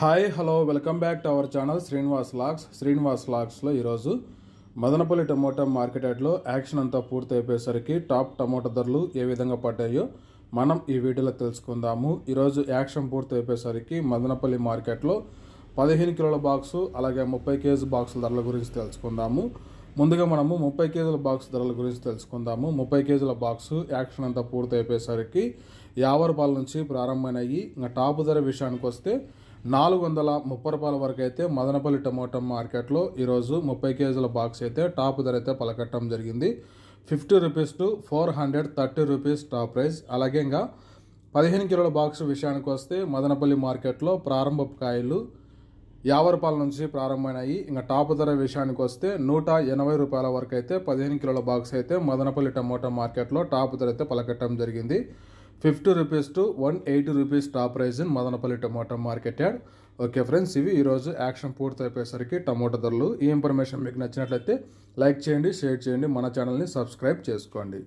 hi hello welcome back to our channel Srinivas లాక్స్ శ్రీనివాస్ లాక్స్లో ఈరోజు మదనపల్లి టమోటా మార్కెట్ యార్డ్లో యాక్షన్ అంతా పూర్తయిపోయేసరికి టాప్ టమోటా ధరలు ఏ విధంగా పడ్డాయో మనం ఈ వీడియోలో తెలుసుకుందాము ఈరోజు యాక్షన్ పూర్తయిపోయేసరికి మదనపల్లి మార్కెట్లో పదిహేను కిలోల బాక్సు అలాగే ముప్పై కేజీ బాక్సుల ధరల గురించి తెలుసుకుందాము ముందుగా మనము ముప్పై కేజీల బాక్స్ ధరల గురించి తెలుసుకుందాము ముప్పై కేజీల బాక్సు యాక్షన్ అంతా పూర్తయిపోయేసరికి యాభై రూపాయల నుంచి ప్రారంభమైనవి ఇంకా టాప్ ధర విషయానికి వస్తే నాలుగు వందల ముప్పై రూపాయల వరకు అయితే మదనపల్లి టమోటా మార్కెట్లో ఈరోజు ముప్పై కేజీల బాక్స్ అయితే టాప్ ధర అయితే పలకట్టడం జరిగింది fifty rupees to four hundred thirty rupees top price అలాగే ఇంకా పదిహేను కిలోల బాక్స్ విషయానికి వస్తే మదనపల్లి మార్కెట్లో ప్రారంభ కాయలు యాభై రూపాయల నుంచి ప్రారంభమైనాయి ఇంకా టాప్ ధర విషయానికి వస్తే నూట ఎనభై రూపాయల వరకు అయితే పదిహేను కిలోల బాక్స్ అయితే మదనపల్లి టమోటా మార్కెట్లో టాప్ ధర అయితే పలకట్టడం జరిగింది fifty rupees to one eighty rupees top price in Madanapalle tomato market yard okay friends ఇవి ఈరోజు యాక్షన్ పూర్తయిపోయేసరికి టమాటో ధరలు ఈ ఇన్ఫర్మేషన్ మీకు నచ్చినట్లయితే లైక్ చేయండి షేర్ చేయండి మన ఛానల్ని సబ్స్క్రైబ్ చేసుకోండి